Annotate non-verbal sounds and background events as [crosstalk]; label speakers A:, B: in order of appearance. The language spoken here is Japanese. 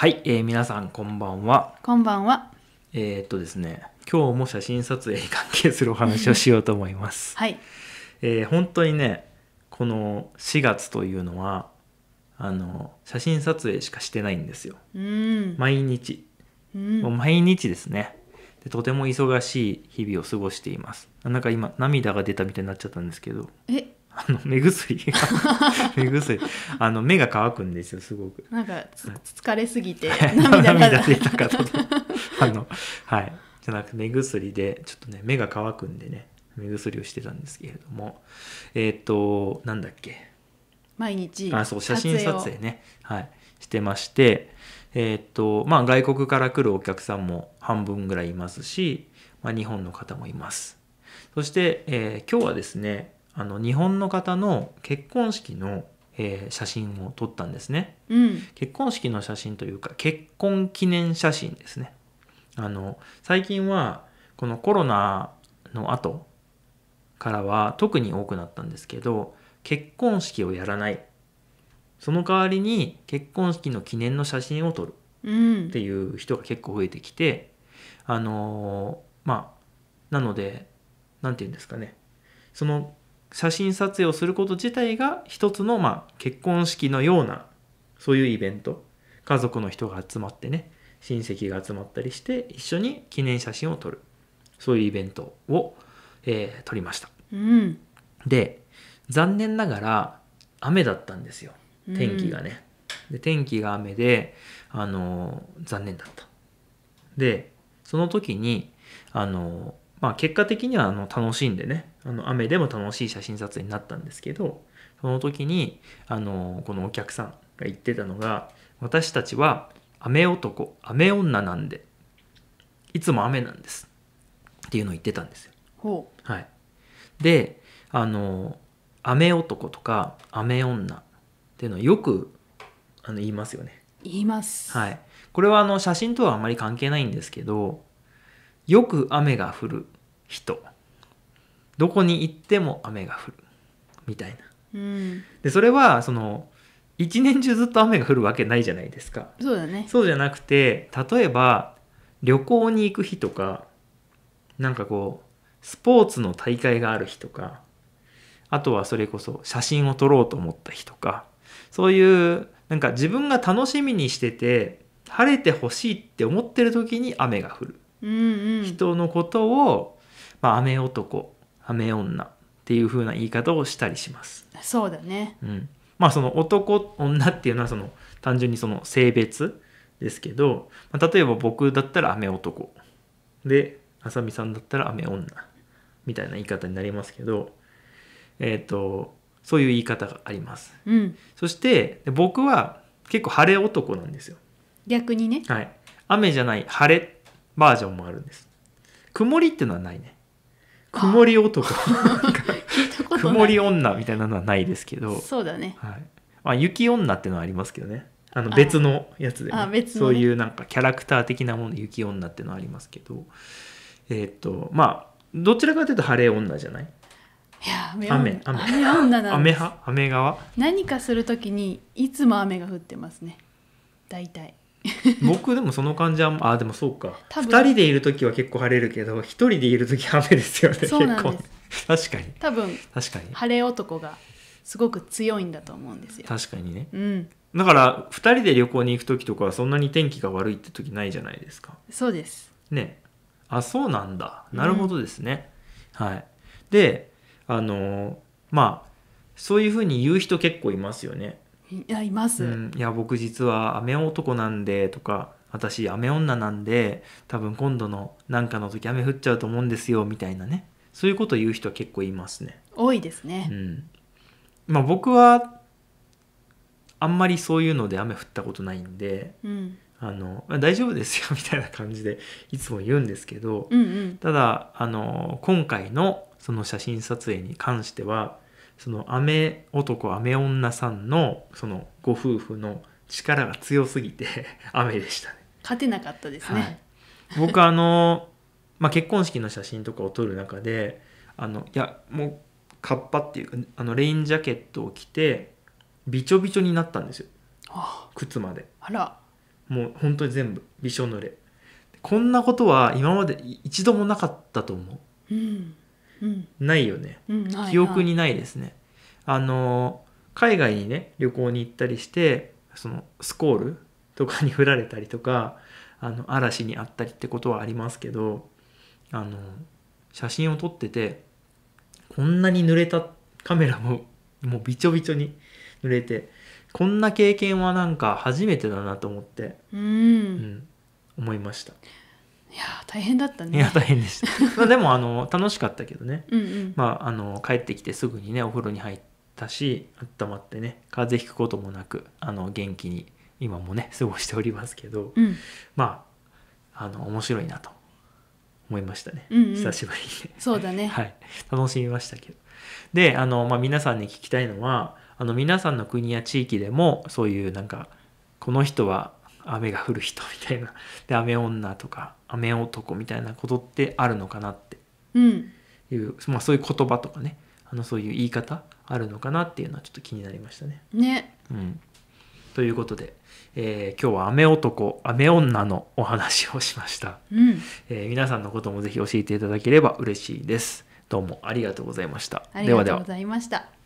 A: はい、えー、皆さんこんばんは。こんばんは。えー、っとですね、今日も写真撮影に関係するお話をしようと思います。[laughs] はい。えー、本当にね、この4月というのはあの写真撮影しかしてないんですよ。うん、毎日、うん、もう毎日ですねで。とても忙しい日々を過ごしています。なんか今涙が出たみたいになっちゃったんですけど。え、あの目薬が [laughs] 目薬あの目が乾くんですよすごくなんかはい、疲れすぎて涙が [laughs] 出たかと [laughs] あのはいじゃなくて目薬でちょっとね目が乾くんでね目薬をしてたんですけれどもえっ、ー、となんだっけ毎日あそう写真撮影ねはいしてましてえっ、ー、とまあ外国から来るお客さんも半分ぐらいいますし、まあ、日本の方もいますそして、えー、今日はですねあの日本の方の結婚式の、えー写真を撮ったんですねうん結婚式の写真というか結婚記念写真ですねあの最近はこのコロナの後からは特に多くなったんですけど結婚式をやらないその代わりに結婚式の記念の写真を撮るうんっていう人が結構増えてきてあのまあなので何て言うんですかねその写真撮影をすること自体が一つの、まあ、結婚式のようなそういうイベント家族の人が集まってね親戚が集まったりして一緒に記念写真を撮るそういうイベントを、えー、撮りました、うん、で残念ながら雨だったんですよ天気がね、うん、で天気が雨で、あのー、残念だったでその時に、あのまあ、結果的にはあの楽しんでねあの雨でも楽しい写真撮影になったんですけどその時にあのこのお客さんが言ってたのが私たちは雨男雨女なんでいつも雨なんですっていうのを言ってたんですよ。はい、であの雨男とか雨女っていうのはよくあの言いますよね。言います。はい、これはあの写真とはあまり関係ないんですけどよく雨が降る人どこに行っても雨が降るみたいな、うん、でそれはその一年中ずっと雨が降るわけないじゃないですかそうだねそうじゃなくて例えば旅行に行く日とかなんかこうスポーツの大会がある日とかあとはそれこそ写真を撮ろうと思った日とかそういうなんか自分が楽しみにしてて晴れてほしいって思ってる時に雨が降る人のことを、まあ、雨男雨女っていう風な言い方をしたりします。そうだね、うん、まあその男女っていうのはその単純にその性別ですけど、まあ、例えば僕だったら雨男であさみさんだったら雨女みたいな言い方になりますけどえっ、ー、とそういう言い方があります。うん、そして僕は結構晴れ男なんですよ。逆にね。はい。雨じゃない晴れバージョンもあるんです。曇りってのはないね。曇り男曇り女みたいなのはないですけどそうだね、はいまあ、雪女っていうのはありますけどねあの別のやつで、ね、ね、そういうなんかキャラクター的なもの雪女っていうのはありますけどえー、っとまあどちらかというと晴れ女じゃないいや雨雨雨女なん雨派雨川何かするときにいつも雨が降ってますね大体 [laughs] 僕でもその感じはあでもそうか2人でいる時は結構晴れるけど1人でいる時は雨ですよね結構確かに多分確かに晴れ男がすごく強いんだと思うんですよ確かにね、うん、だから2人で旅行に行く時とかはそんなに天気が悪いって時ないじゃないですかそうですねあそうなんだなるほどですね、うん、はいであのまあそういうふうに言う人結構いますよねいやいます、うん、いや僕実は雨男なんでとか私雨女なんで多分今度のなんかの時雨降っちゃうと思うんですよみたいなねそういうこと言う人は結構いますね多いですね、うん、まあ僕はあんまりそういうので雨降ったことないんで、うん、あの大丈夫ですよ [laughs] みたいな感じでいつも言うんですけど、うんうん、ただあの今回のその写真撮影に関してはその雨男雨女さんのそのご夫婦の力が強すぎて雨 [laughs] でしたね勝てなかったですね、はい、僕あの、まあ、結婚式の写真とかを撮る中であのいやもうカッパっていうかあのレインジャケットを着てびちょびちょになったんですよ靴まであらもう本当に全部びしょ濡れこんなことは今まで一度もなかったと思う、うん、ないよね、記憶にないですね。あの海外にね旅行に行ったりしてそのスコールとかに振られたりとかあの嵐にあったりってことはありますけどあの写真を撮っててこんなに濡れたカメラももうびちょびちょに濡れてこんな経験はなんか初めてだなと思って、うん、うん、思いました。いや大変だったねいや大変でした [laughs] まあでもあの楽しかったけどねうん、まあ、あの帰ってきてすぐにねお風呂に入ったし温まってね風邪ひくこともなくあの元気に今もね過ごしておりますけど、うん、まああの面白いなと思いましたね、うんうん、久しぶりに、ね、そうだね、[laughs] はい、楽しみましたけどであの、まあ、皆さんに聞きたいのはあの皆さんの国や地域でもそういうなんかこの人は雨が降る人みたいなで雨女とか雨男みたいなことってあるのかなっていう、うん、まあ、そういう言葉とかねあのそういう言い方あるのかなっていうのはちょっと気になりましたね。ねうん、ということで、えー、今日は雨男雨女のお話をしました、うん、えー、皆さんのこともぜひ教えていただければ嬉しいです。どうもありがとうございました。ありがとうございました。ではでは